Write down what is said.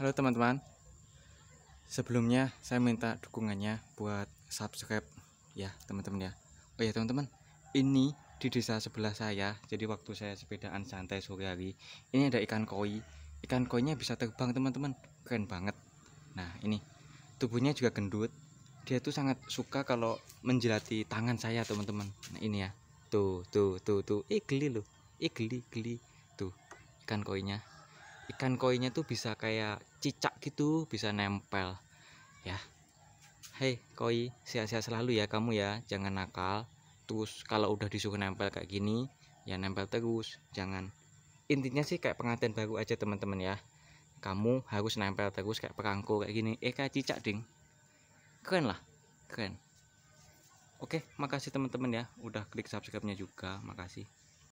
Halo teman-teman Sebelumnya saya minta dukungannya buat subscribe ya teman-teman ya Oh ya teman-teman Ini di desa sebelah saya Jadi waktu saya sepedaan santai sore hari Ini ada ikan koi Ikan koinya bisa terbang teman-teman Keren banget Nah ini Tubuhnya juga gendut Dia tuh sangat suka kalau menjelati tangan saya teman-teman Nah ini ya Tuh tuh tuh tuh Ih geli loh Ih geli geli Tuh ikan nya ikan koinya tuh bisa kayak cicak gitu bisa nempel ya hei koi sia-sia selalu ya kamu ya jangan nakal terus kalau udah disuruh nempel kayak gini ya nempel terus jangan intinya sih kayak pengantin baru aja teman-teman ya kamu harus nempel terus kayak perangko kayak gini eh kayak cicak ding keren lah keren oke makasih teman-teman ya udah klik subscribe-nya juga makasih